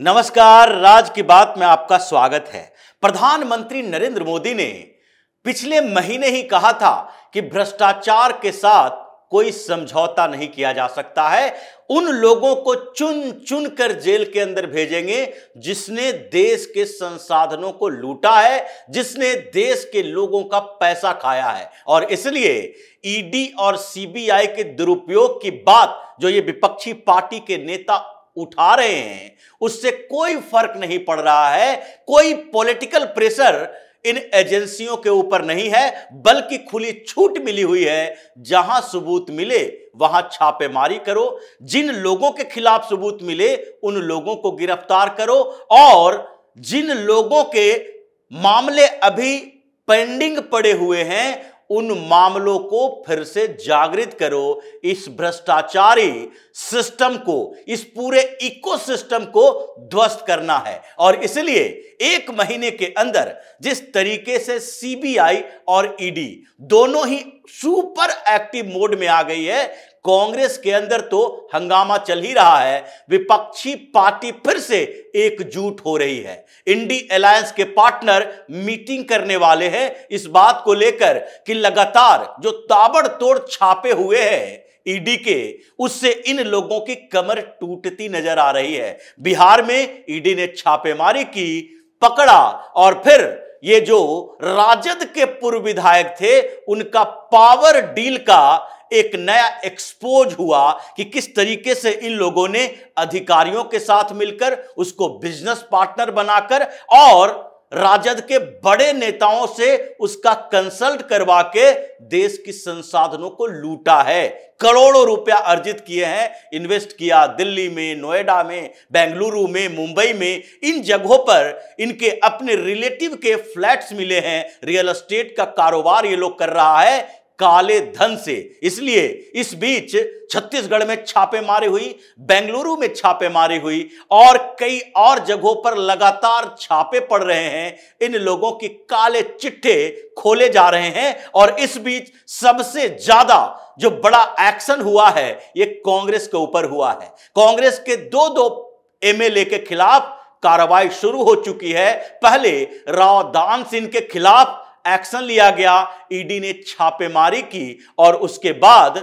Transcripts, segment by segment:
नमस्कार राज की बात में आपका स्वागत है प्रधानमंत्री नरेंद्र मोदी ने पिछले महीने ही कहा था कि भ्रष्टाचार के साथ कोई समझौता नहीं किया जा सकता है उन लोगों को चुन चुन कर जेल के अंदर भेजेंगे जिसने देश के संसाधनों को लूटा है जिसने देश के लोगों का पैसा खाया है और इसलिए ईडी और सीबीआई के दुरुपयोग की बात जो ये विपक्षी पार्टी के नेता उठा रहे हैं उससे कोई फर्क नहीं पड़ रहा है कोई पॉलिटिकल प्रेशर इन एजेंसियों के ऊपर नहीं है बल्कि खुली छूट मिली हुई है जहां सबूत मिले वहां छापेमारी करो जिन लोगों के खिलाफ सबूत मिले उन लोगों को गिरफ्तार करो और जिन लोगों के मामले अभी पेंडिंग पड़े हुए हैं उन मामलों को फिर से जागृत करो इस भ्रष्टाचारी सिस्टम को इस पूरे इकोसिस्टम को ध्वस्त करना है और इसलिए एक महीने के अंदर जिस तरीके से सीबीआई और ईडी e दोनों ही सुपर एक्टिव मोड में आ गई है कांग्रेस के अंदर तो हंगामा चल ही रहा है विपक्षी पार्टी फिर से एकजुट हो रही है इंडी अलायंस के पार्टनर मीटिंग करने वाले हैं इस बात को लेकर कि लगातार जो ताबड़तोड़ छापे हुए हैं ईडी के उससे इन लोगों की कमर टूटती नजर आ रही है बिहार में ईडी ने छापेमारी की पकड़ा और फिर ये जो राजद के पूर्व विधायक थे उनका पावर डील का एक नया एक्सपोज हुआ कि किस तरीके से इन लोगों ने अधिकारियों के साथ मिलकर उसको बिजनेस पार्टनर बनाकर और राजद के बड़े नेताओं से उसका कंसल्ट करवा के देश की संसाधनों को लूटा है करोड़ों रुपया अर्जित किए हैं इन्वेस्ट किया दिल्ली में नोएडा में बेंगलुरु में मुंबई में इन जगहों पर इनके अपने रिलेटिव के फ्लैट्स मिले हैं रियल एस्टेट का कारोबार ये लोग कर रहा है काले धन से इसलिए इस बीच छत्तीसगढ़ में छापेमारी हुई बेंगलुरु में छापेमारी हुई और कई और जगहों पर लगातार छापे पड़ रहे हैं इन लोगों की काले चिट्ठे खोले जा रहे हैं और इस बीच सबसे ज्यादा जो बड़ा एक्शन हुआ है ये कांग्रेस के ऊपर हुआ है कांग्रेस के दो दो एमएलए के खिलाफ कार्रवाई शुरू हो चुकी है पहले राव दान सिंह के खिलाफ एक्शन लिया गया ईडी e ने छापेमारी की और उसके बाद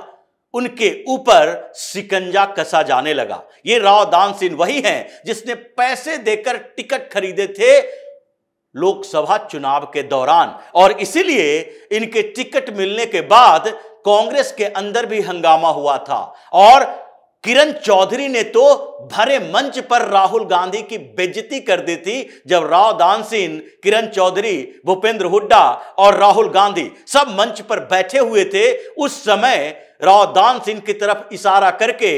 उनके ऊपर सिकंजा कसा जाने लगा ये राव दान सिंह वही हैं जिसने पैसे देकर टिकट खरीदे थे लोकसभा चुनाव के दौरान और इसीलिए इनके टिकट मिलने के बाद कांग्रेस के अंदर भी हंगामा हुआ था और किरण चौधरी ने तो भरे मंच पर राहुल गांधी की बेज्जती कर दी थी जब राव दान सिंह किरण चौधरी भूपेंद्र हुड्डा और राहुल गांधी सब मंच पर बैठे हुए थे उस समय दान सिंह की तरफ इशारा करके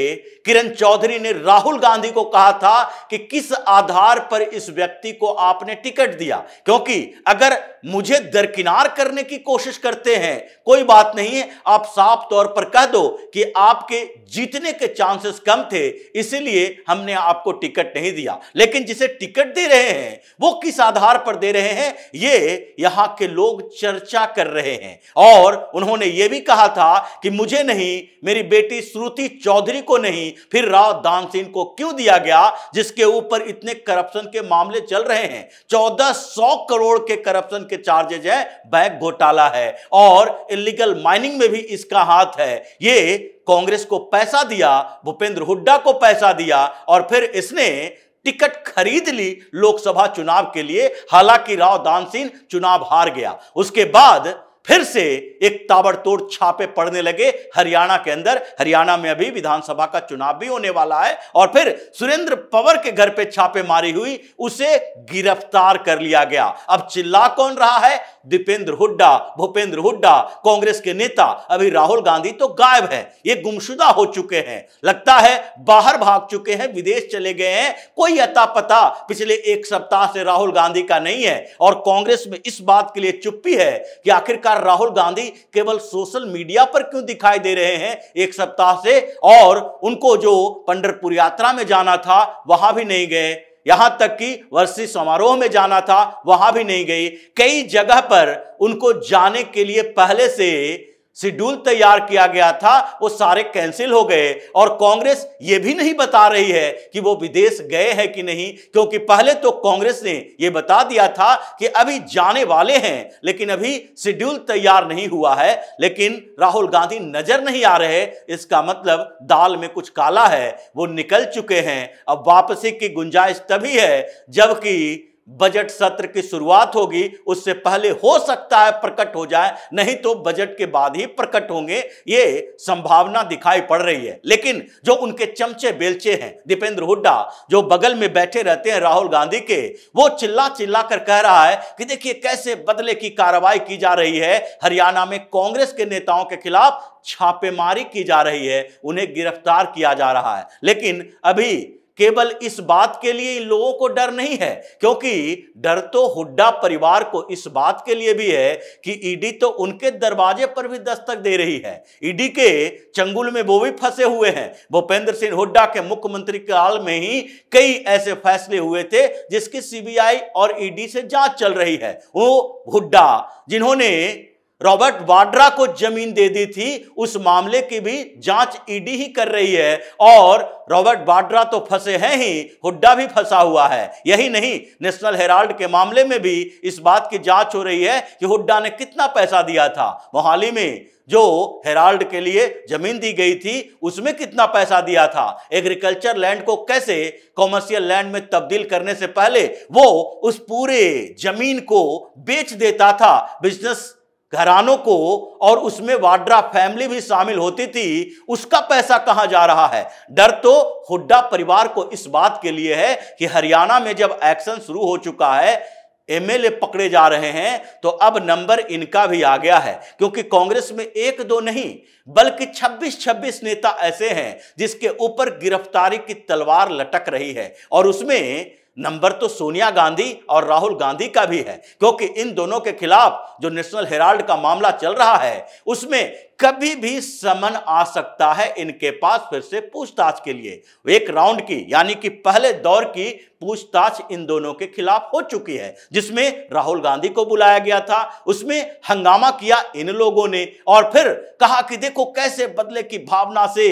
किरण चौधरी ने राहुल गांधी को कहा था कि किस आधार पर इस व्यक्ति को आपने टिकट दिया क्योंकि अगर मुझे दरकिनार करने की कोशिश करते हैं कोई बात नहीं है आप साफ तौर पर कह दो कि आपके जीतने के चांसेस कम थे इसलिए हमने आपको टिकट नहीं दिया लेकिन जिसे टिकट दे रहे हैं वो किस आधार पर दे रहे हैं ये यहां के लोग चर्चा कर रहे हैं और उन्होंने ये भी कहा था कि मुझे नहीं नहीं मेरी बेटी श्रुति चौधरी को नहीं फिर राव दान सिंह को क्यों दिया गया जिसके ऊपर इतने करप्शन के मामले चल रहे हैं चौदह सौ करोड़ के करप्शन के चार्जेज है बैंक घोटाला है और इलीगल माइनिंग में भी इसका हाथ है ये कांग्रेस को पैसा दिया भूपेंद्र हुड्डा को पैसा दिया और फिर इसने टिकट खरीद ली लोकसभा चुनाव के लिए हालांकि राव दानसीन चुनाव हार गया उसके बाद फिर से एक ताबड़तोड़ छापे पड़ने लगे हरियाणा के अंदर हरियाणा में अभी विधानसभा का चुनाव भी होने वाला है और फिर सुरेंद्र पवर के घर पे छापे मारी हुई उसे गिरफ्तार कर लिया गया अब चिल्ला कौन रहा है दीपेंद्र हुड्डा भूपेंद्र हुड्डा कांग्रेस के नेता अभी राहुल गांधी तो गायब है ये गुमशुदा हो चुके हैं लगता है बाहर भाग चुके हैं विदेश चले गए हैं कोई अता पता पिछले एक सप्ताह से राहुल गांधी का नहीं है और कांग्रेस में इस बात के लिए चुप्पी है कि आखिरकार आखिरकार राहुल गांधी केवल सोशल मीडिया पर क्यों दिखाई दे रहे हैं एक सप्ताह से और उनको जो पंडरपुर यात्रा में जाना था वहां भी नहीं गए यहां तक कि वर्षी समारोह में जाना था वहां भी नहीं गई कई जगह पर उनको जाने के लिए पहले से शेड्यूल तैयार किया गया था वो सारे कैंसिल हो गए और कांग्रेस ये भी नहीं बता रही है कि वो विदेश गए हैं कि नहीं क्योंकि पहले तो कांग्रेस ने ये बता दिया था कि अभी जाने वाले हैं लेकिन अभी शेड्यूल तैयार नहीं हुआ है लेकिन राहुल गांधी नजर नहीं आ रहे इसका मतलब दाल में कुछ काला है वो निकल चुके हैं अब वापसी की गुंजाइश तभी है जबकि बजट सत्र की शुरुआत होगी उससे पहले हो सकता है प्रकट हो जाए नहीं तो बजट के बाद ही प्रकट होंगे ये संभावना दिखाई पड़ रही है लेकिन जो उनके चमचे बेलचे हैं दीपेंद्र हुड्डा जो बगल में बैठे रहते हैं राहुल गांधी के वो चिल्ला चिल्ला कर कह रहा है कि देखिए कैसे बदले की कार्रवाई की जा रही है हरियाणा में कांग्रेस के नेताओं के खिलाफ छापेमारी की जा रही है उन्हें गिरफ्तार किया जा रहा है लेकिन अभी केवल इस बात के लिए इन लोगों को डर नहीं है क्योंकि डर तो हुड्डा परिवार को इस बात के लिए भी है कि ईडी तो उनके दरवाजे पर भी दस्तक दे रही है ईडी के चंगुल में वो भी फंसे हुए हैं भूपेंद्र सिंह हुड्डा के मुख्यमंत्री काल में ही कई ऐसे फैसले हुए थे जिसकी सीबीआई और ईडी से जांच चल रही है वो हुड्डा जिन्होंने रॉबर्ट वाड्रा को जमीन दे दी थी उस मामले की भी जांच ईडी ही कर रही है और रॉबर्ट वाड्रा तो फंसे हैं ही हुड्डा भी फंसा हुआ है यही नहीं नेशनल हेराल्ड के मामले में भी इस बात की जांच हो रही है कि हुड्डा ने कितना पैसा दिया था मोहाली में जो हेराल्ड के लिए जमीन दी गई थी उसमें कितना पैसा दिया था एग्रीकल्चर लैंड को कैसे कॉमर्शियल लैंड में तब्दील करने से पहले वो उस पूरे जमीन को बेच देता था बिजनेस घरानों को और उसमें वाड्रा फैमिली भी शामिल होती थी उसका पैसा कहाँ जा रहा है डर तो हुड्डा परिवार को इस बात के लिए है कि हरियाणा में जब एक्शन शुरू हो चुका है एमएलए पकड़े जा रहे हैं तो अब नंबर इनका भी आ गया है क्योंकि कांग्रेस में एक दो नहीं बल्कि 26-26 नेता ऐसे हैं जिसके ऊपर गिरफ्तारी की तलवार लटक रही है और उसमें नंबर तो सोनिया गांधी और राहुल गांधी का भी है क्योंकि इन दोनों के खिलाफ जो नेशनल हेराल्ड का मामला चल रहा है उसमें कभी भी समन आ सकता है इनके पास फिर से पूछताछ के लिए एक राउंड की यानी कि पहले दौर की पूछताछ इन दोनों के खिलाफ हो चुकी है जिसमें राहुल गांधी को बुलाया गया था उसमें हंगामा किया इन लोगों ने और फिर कहा कि देखो कैसे बदले की भावना से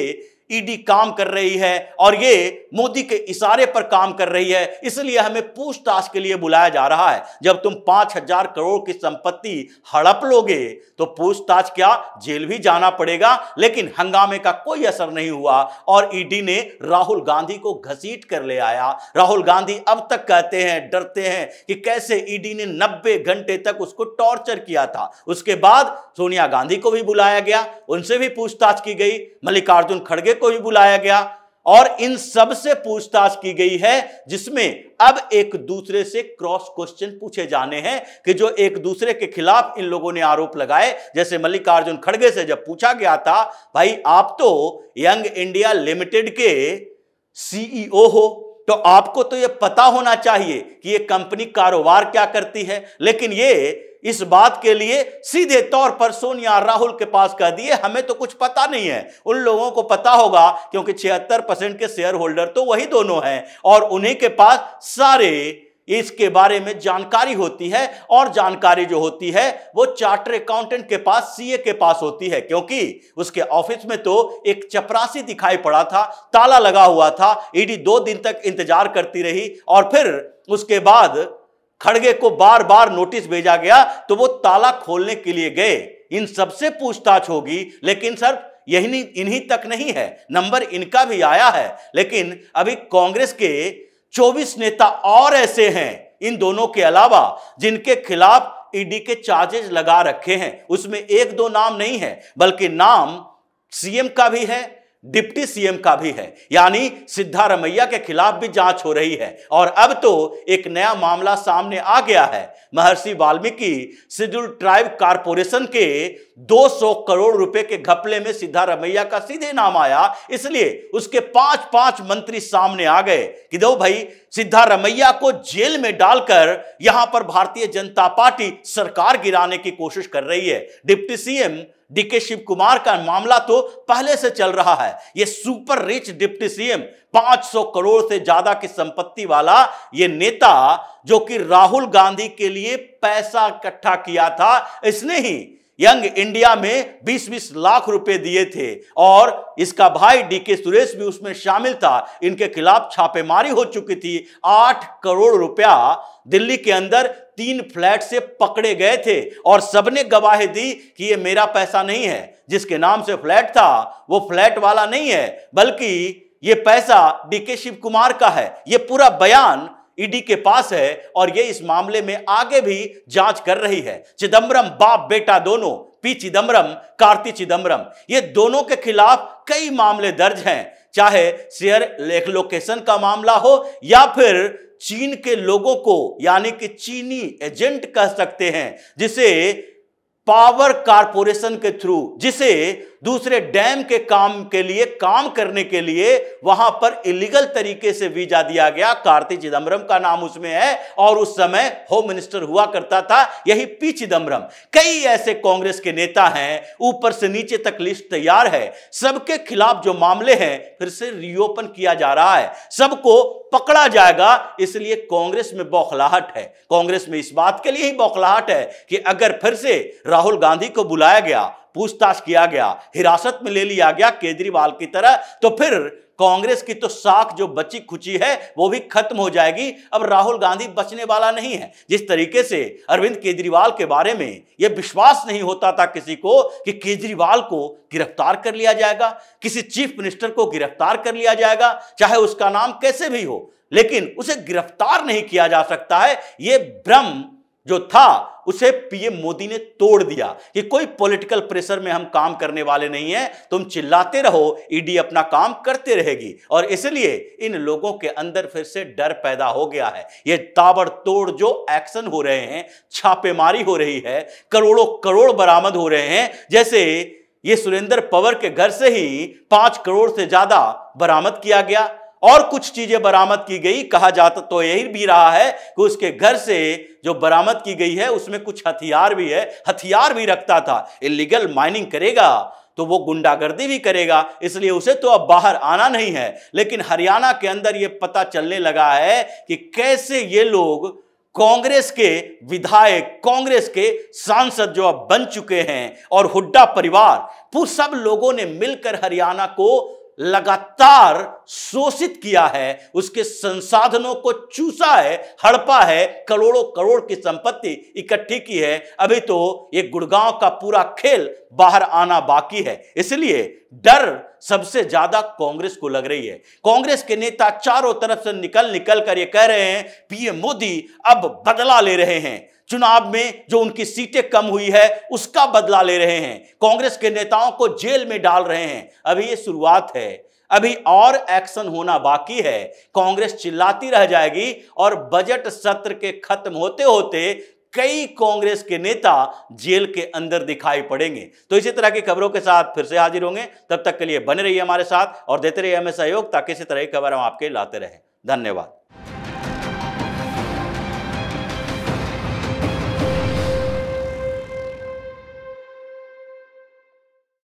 ईडी काम कर रही है और ये मोदी के इशारे पर काम कर रही है इसलिए हमें पूछताछ के लिए बुलाया जा रहा है जब तुम पांच हजार करोड़ की संपत्ति हड़प लोगे तो पूछताछ क्या जेल भी जाना पड़ेगा लेकिन हंगामे का कोई असर नहीं हुआ और ईडी ने राहुल गांधी को घसीट कर ले आया राहुल गांधी अब तक कहते हैं डरते हैं कि कैसे ईडी ने नब्बे घंटे तक उसको टॉर्चर किया था उसके बाद सोनिया गांधी को भी बुलाया गया उनसे भी पूछताछ की गई मल्लिकार्जुन खड़गे को भी बुलाया गया और इन सब से पूछताछ की गई है जिसमें अब एक दूसरे से क्रॉस क्वेश्चन पूछे जाने हैं कि जो एक दूसरे के खिलाफ इन लोगों ने आरोप लगाए जैसे मल्लिकार्जुन खड़गे से जब पूछा गया था भाई आप तो यंग इंडिया लिमिटेड के सीईओ e हो तो आपको तो यह पता होना चाहिए कि यह कंपनी कारोबार क्या करती है लेकिन यह इस बात के लिए सीधे तौर पर सोनिया राहुल के पास कह दिए हमें तो कुछ पता नहीं है उन लोगों को पता होगा क्योंकि छिहत्तर परसेंट के शेयर होल्डर तो वही दोनों हैं और उन्हीं के पास सारे इसके बारे में जानकारी होती है और जानकारी जो होती है वो चार्टर अकाउंटेंट के पास सीए के पास होती है क्योंकि उसके ऑफिस में तो एक चपरासी दिखाई पड़ा था ताला लगा हुआ था ईडी दो दिन तक इंतजार करती रही और फिर उसके बाद खड़गे को बार बार नोटिस भेजा गया तो वो ताला खोलने के लिए गए इन सबसे पूछताछ होगी लेकिन सर यही इन्हीं तक नहीं है नंबर इनका भी आया है लेकिन अभी कांग्रेस के 24 नेता और ऐसे हैं इन दोनों के अलावा जिनके खिलाफ ईडी के चार्जेज लगा रखे हैं उसमें एक दो नाम नहीं है बल्कि नाम सीएम का भी है डिप्टी सीएम का भी है यानी सिद्धारमैया के खिलाफ भी जांच हो रही है और अब तो एक नया मामला सामने आ गया है महर्षि वाल्मीकि शेड्यूल ट्राइब कारपोरेशन के 200 करोड़ रुपए के घपले में सिद्धारमैया का सीधे नाम आया इसलिए उसके पांच पांच मंत्री सामने आ गए कि दो भाई सिद्धारमैया को जेल में डालकर यहां पर भारतीय जनता पार्टी सरकार गिराने की कोशिश कर रही है deputy CM D K Shivakumar का मामला तो पहले से चल रहा है यह super rich deputy CM 500 crore से ज्यादा की संपत्ति वाला यह नेता जो कि राहुल गांधी के लिए पैसा इकट्ठा किया था इसने ही यंग इंडिया में 20 बीस लाख रुपए दिए थे और इसका भाई डीके सुरेश भी उसमें शामिल था इनके खिलाफ छापेमारी हो चुकी थी आठ करोड़ रुपया दिल्ली के अंदर तीन फ्लैट से पकड़े गए थे और सबने गवाही दी कि ये मेरा पैसा नहीं है जिसके नाम से फ्लैट था वो फ्लैट वाला नहीं है बल्कि ये पैसा डीके शिव कुमार का है ये पूरा बयान ईडी के पास है और ये इस मामले में आगे भी जांच कर रही है चिदंबरम बाप बेटा दोनों पी चिदंबरम कार्ति चिदंबरम ये दोनों के खिलाफ कई मामले दर्ज हैं चाहे शेयर लोकेशन का मामला हो या फिर चीन के लोगों को यानी कि चीनी एजेंट कह सकते हैं जिसे पावर कारपोरेशन के थ्रू जिसे दूसरे डैम के काम के लिए काम करने के लिए वहां पर इलीगल तरीके से वीजा दिया गया कार्ति चिदम्बरम का नाम उसमें है और उस समय होम मिनिस्टर हुआ करता था यही पी चिदम्बरम कई ऐसे कांग्रेस के नेता हैं ऊपर से नीचे तक लिस्ट तैयार है सबके खिलाफ जो मामले हैं फिर से रिओपन किया जा रहा है सबको पकड़ा जाएगा इसलिए कांग्रेस में बौखलाहट है कांग्रेस में इस बात के लिए ही बौखलाहट है कि अगर फिर से राहुल गांधी को बुलाया गया पूछताछ किया गया हिरासत में ले लिया गया केजरीवाल की तरह तो फिर कांग्रेस की तो साख जो बची खुची है वो भी खत्म हो जाएगी अब राहुल गांधी बचने वाला नहीं है जिस तरीके से अरविंद केजरीवाल के बारे में ये विश्वास नहीं होता था किसी को कि केजरीवाल को गिरफ्तार कर लिया जाएगा किसी चीफ मिनिस्टर को गिरफ्तार कर लिया जाएगा चाहे उसका नाम कैसे भी हो लेकिन उसे गिरफ्तार नहीं किया जा सकता है ये भ्रम जो था उसे पीएम मोदी ने तोड़ दिया कि कोई पॉलिटिकल प्रेशर में हम काम करने वाले नहीं हैं तुम चिल्लाते रहो ईडी e अपना काम करते रहेगी और इसलिए इन लोगों के अंदर फिर से डर पैदा हो गया है ये ताबड़तोड़ जो एक्शन हो रहे हैं छापेमारी हो रही है करोड़ों करोड़ बरामद हो रहे हैं जैसे ये सुरेंद्र पवर के घर से ही पांच करोड़ से ज्यादा बरामद किया गया और कुछ चीजें बरामद की गई कहा जाता तो यही भी रहा है कि उसके घर से जो बरामद की गई है उसमें कुछ हथियार भी है हथियार भी रखता था इलीगल माइनिंग करेगा तो वो गुंडागर्दी भी करेगा इसलिए उसे तो अब बाहर आना नहीं है लेकिन हरियाणा के अंदर ये पता चलने लगा है कि कैसे ये लोग कांग्रेस के विधायक कांग्रेस के सांसद जो अब बन चुके हैं और हुड्डा परिवार सब लोगों ने मिलकर हरियाणा को लगातार शोषित किया है उसके संसाधनों को चूसा है हड़पा है करोड़ों करोड़ की संपत्ति इकट्ठी की है अभी तो ये गुड़गांव का पूरा खेल बाहर आना बाकी है इसलिए डर सबसे ज्यादा कांग्रेस को लग रही है कांग्रेस के नेता चारों तरफ से निकल निकल कर ये कह रहे हैं पीएम मोदी अब बदला ले रहे हैं चुनाव में जो उनकी सीटें कम हुई है उसका बदला ले रहे हैं कांग्रेस के नेताओं को जेल में डाल रहे हैं अभी ये शुरुआत है अभी और एक्शन होना बाकी है कांग्रेस चिल्लाती रह जाएगी और बजट सत्र के खत्म होते होते कई कांग्रेस के नेता जेल के अंदर दिखाई पड़ेंगे तो इसी तरह की खबरों के साथ फिर से हाजिर होंगे तब तक के लिए बने रहिए हमारे साथ और देते रहिए हमें सहयोग ताकि इसी तरह की खबर हम आपके लाते रहें धन्यवाद